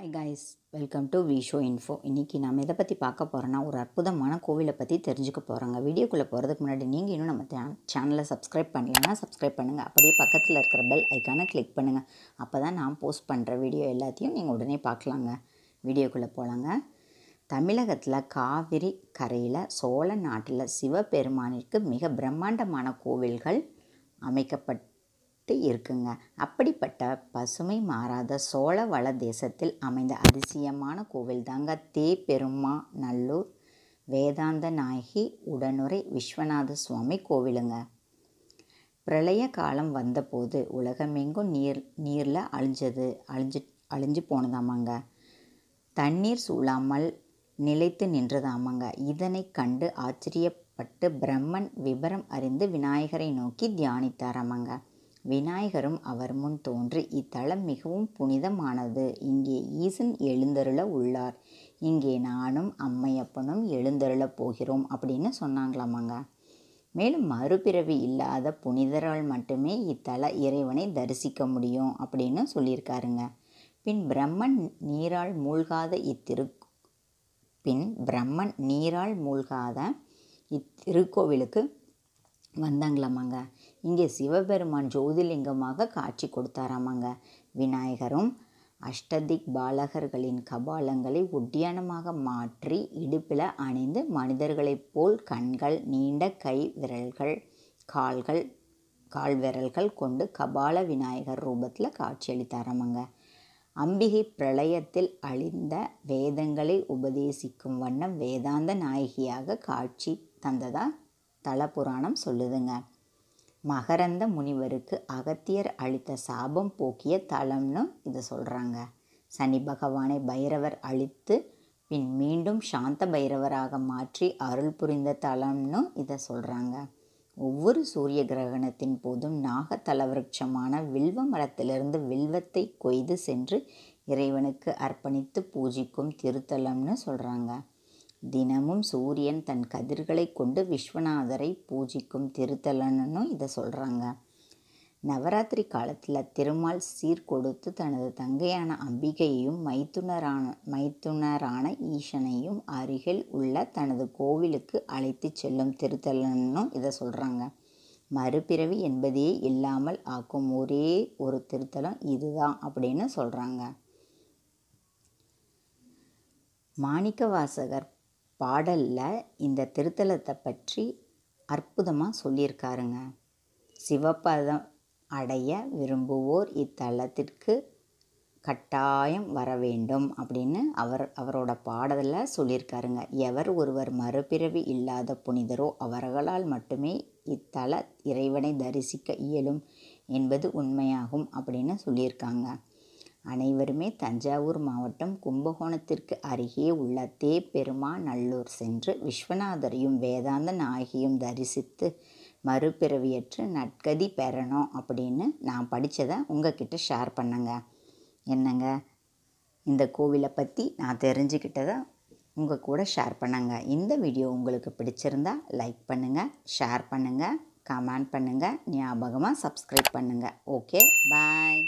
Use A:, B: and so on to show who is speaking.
A: hi guys welcome to Visho info இன்றைக்கி நம்ம இதை பற்றி பார்க்க போகிறோன்னா ஒரு அற்புதமான கோவிலை பற்றி தெரிஞ்சுக்க போகிறோங்க வீடியோக்குள்ளே போகிறதுக்கு முன்னாடி நீங்கள் இன்னும் நம்ம சேனலை சப்ஸ்கிரைப் பண்ணலன்னா சப்ஸ்கிரைப் பண்ணுங்கள் அப்படியே பக்கத்தில் இருக்கிற பெல் ஐக்கானை கிளிக் பண்ணுங்கள் அப்போ தான் நான் போஸ்ட் பண்ணுற வீடியோ எல்லாத்தையும் நீங்கள் உடனே பார்க்கலாங்க வீடியோக்குள்ளே போகலாங்க தமிழகத்தில் காவிரி கரையில் சோழ நாட்டில் சிவபெருமானிற்கு மிக பிரம்மாண்டமான கோவில்கள் அமைக்கப்பட் விட்டு இருக்குங்க அப்படிப்பட்ட பசுமை மாறாத சோழ வள தேசத்தில் அமைந்த அதிசயமான கோவில் தாங்க தே பெருமா நல்லூர் வேதாந்த நாயகி உடனுரை விஸ்வநாத சுவாமி கோவிலுங்க பிரளய காலம் வந்தபோது உலகமெங்கும் நீர் நீரில் அழிஞ்சது அழிஞ்சு அழிஞ்சு போனதாமாங்க தண்ணீர் சூழாமல் நிலைத்து நின்றதாமாங்க இதனை கண்டு ஆச்சரியப்பட்டு பிரம்மன் விபரம் அறிந்து விநாயகரை நோக்கி தியானித்தாராமாங்க விநாயகரும் அவர் முன் தோன்றி இத்தலம் மிகவும் புனிதமானது இங்கே ஈசன் எழுந்தருள உள்ளார் இங்கே நானும் அம்மையப்பனும் எழுந்தருள போகிறோம் அப்படின்னு சொன்னாங்களாமாங்க மேலும் மறுபிறவி இல்லாத புனிதரால் மட்டுமே இத்தல இறைவனை தரிசிக்க முடியும் அப்படின்னு சொல்லியிருக்காருங்க பின் பிரம்மன் நீரால் மூழ்காத இத்திரு பின் பிரம்மன் நீரால் மூழ்காத இத்திருக்கோவிலுக்கு வந்தாங்களாமாங்க இங்கே சிவபெருமான் ஜோதிலிங்கமாக காட்சி கொடுத்தாராமாங்க விநாயகரும் அஷ்டதிக் பாலகர்களின் கபாலங்களை ஒட்டியானமாக மாற்றி இடுப்பில் அணிந்து மனிதர்களைப் போல் கண்கள் நீண்ட கை விரல்கள் கால்கள் கால் விரல்கள் கொண்டு கபால விநாயகர் ரூபத்தில் காட்சியளித்தாராமாங்க அம்பிகை பிரளயத்தில் அழிந்த வேதங்களை உபதேசிக்கும் வண்ணம் வேதாந்த நாயகியாக காட்சி தந்ததாக ஸ்தல புராணம் சொல்லுதுங்க மகரந்த முனிவருக்கு அகத்தியர் அளித்த சாபம் போக்கிய தலம்னு இதை சொல்கிறாங்க சனி பகவானை பைரவர் அழித்து பின் மீண்டும் சாந்த பைரவராக மாற்றி அருள் புரிந்த தலம்னு இதை சொல்கிறாங்க ஒவ்வொரு சூரிய கிரகணத்தின் போதும் நாக தலவிருட்சமான வில்வ மரத்திலிருந்து வில்வத்தை கொய்து சென்று இறைவனுக்கு அர்ப்பணித்து பூஜிக்கும் திருத்தலம்னு சொல்கிறாங்க தினமும் சூரியன் தன் கதிர்களை கொண்டு விஸ்வநாதரை பூஜிக்கும் திருத்தலனும் இதை சொல்கிறாங்க நவராத்திரி காலத்தில் திருமால் சீர்கொடுத்து தனது தங்கையான அம்பிகையையும் மைத்துனரான மைத்துனரான ஈசனையும் அருகில் உள்ள தனது கோவிலுக்கு அழைத்து செல்லும் திருத்தலனும் இதை சொல்கிறாங்க மறுபிறவி என்பதையே இல்லாமல் ஆக்கும் ஒரே ஒரு திருத்தலம் இதுதான் அப்படின்னு சொல்கிறாங்க மாணிக்கவாசகர் பாடலில் இந்த திருத்தலத்தை பற்றி அற்புதமாக சொல்லியிருக்காருங்க சிவபதம் அடைய விரும்புவோர் இத்தலத்திற்கு கட்டாயம் வர வேண்டும் அப்படின்னு அவர் அவரோட பாடலில் சொல்லியிருக்காருங்க எவர் ஒருவர் மறுபிறவி இல்லாத புனிதரோ அவர்களால் மட்டுமே இத்தல இறைவனை தரிசிக்க இயலும் என்பது உண்மையாகும் அப்படின்னு சொல்லியிருக்காங்க அனைவருமே தஞ்சாவூர் மாவட்டம் கும்பகோணத்திற்கு அருகே உள்ள பெருமா நல்லூர் சென்று விஸ்வநாதரையும் வேதாந்த நாயகியும் தரிசித்து மறுபிறவியற்று நட்கதி பெறணும் அப்படின்னு நான் படித்ததை உங்ககிட்ட ஷேர் பண்ணுங்க என்னங்க இந்த கோவிலை பற்றி நான் தெரிஞ்சுக்கிட்டதை உங்கள் கூட ஷேர் பண்ணுங்க இந்த வீடியோ உங்களுக்கு பிடிச்சிருந்தா லைக் பண்ணுங்கள் ஷேர் பண்ணுங்கள் கமெண்ட் பண்ணுங்கள் ஞாபகமாக சப்ஸ்கிரைப் பண்ணுங்கள் ஓகே பாய்